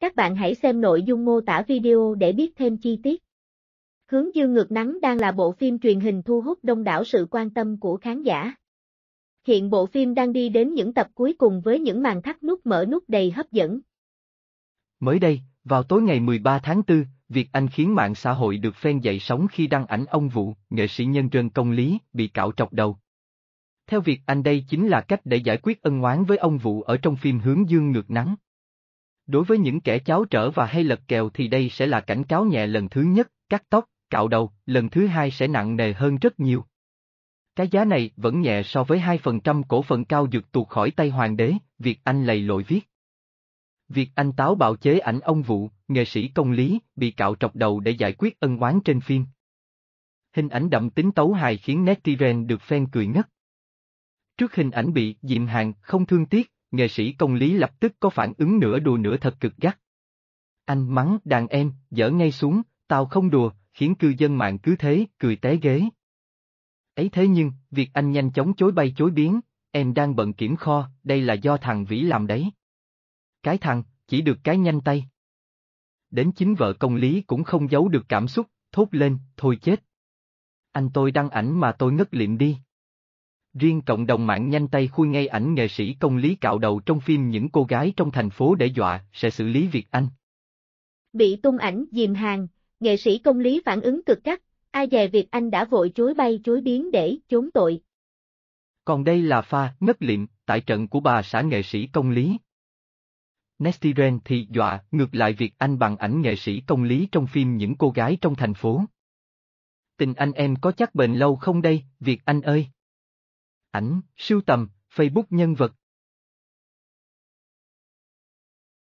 Các bạn hãy xem nội dung mô tả video để biết thêm chi tiết. Hướng dương ngược nắng đang là bộ phim truyền hình thu hút đông đảo sự quan tâm của khán giả. Hiện bộ phim đang đi đến những tập cuối cùng với những màn thắt nút mở nút đầy hấp dẫn. Mới đây, vào tối ngày 13 tháng 4, Việt Anh khiến mạng xã hội được phen dậy sóng khi đăng ảnh ông Vũ, nghệ sĩ nhân dân công lý, bị cạo trọc đầu. Theo Việt Anh đây chính là cách để giải quyết ân oán với ông Vũ ở trong phim Hướng Dương Ngược Nắng. Đối với những kẻ cháo trở và hay lật kèo thì đây sẽ là cảnh cáo nhẹ lần thứ nhất, cắt tóc, cạo đầu, lần thứ hai sẽ nặng nề hơn rất nhiều. Cái giá này vẫn nhẹ so với 2% cổ phần cao dược tuột khỏi tay hoàng đế, Việt Anh lầy lội viết. Việt Anh táo bạo chế ảnh ông Vụ, nghệ sĩ công lý, bị cạo trọc đầu để giải quyết ân oán trên phim. Hình ảnh đậm tính tấu hài khiến netizen được phen cười ngất. Trước hình ảnh bị diệm hàng không thương tiếc, nghệ sĩ công lý lập tức có phản ứng nửa đùa nửa thật cực gắt. Anh mắng đàn em, dở ngay xuống, tao không đùa, khiến cư dân mạng cứ thế, cười té ghế. Ấy thế nhưng, việc anh nhanh chóng chối bay chối biến, em đang bận kiểm kho, đây là do thằng Vĩ làm đấy. Cái thằng, chỉ được cái nhanh tay. Đến chính vợ công lý cũng không giấu được cảm xúc, thốt lên, thôi chết. Anh tôi đăng ảnh mà tôi ngất liệm đi. Riêng cộng đồng mạng nhanh tay khui ngay ảnh nghệ sĩ công lý cạo đầu trong phim Những cô gái trong thành phố để dọa sẽ xử lý Việt Anh. Bị tung ảnh dìm hàng, nghệ sĩ công lý phản ứng cực gắt, ai dè Việt Anh đã vội chối bay chối biến để trốn tội. Còn đây là pha ngất liệm tại trận của bà xã nghệ sĩ công lý. Nesty Ren thì dọa ngược lại Việt Anh bằng ảnh nghệ sĩ công lý trong phim Những cô gái trong thành phố. Tình anh em có chắc bền lâu không đây, Việt Anh ơi? ảnh, sưu tầm, Facebook nhân vật.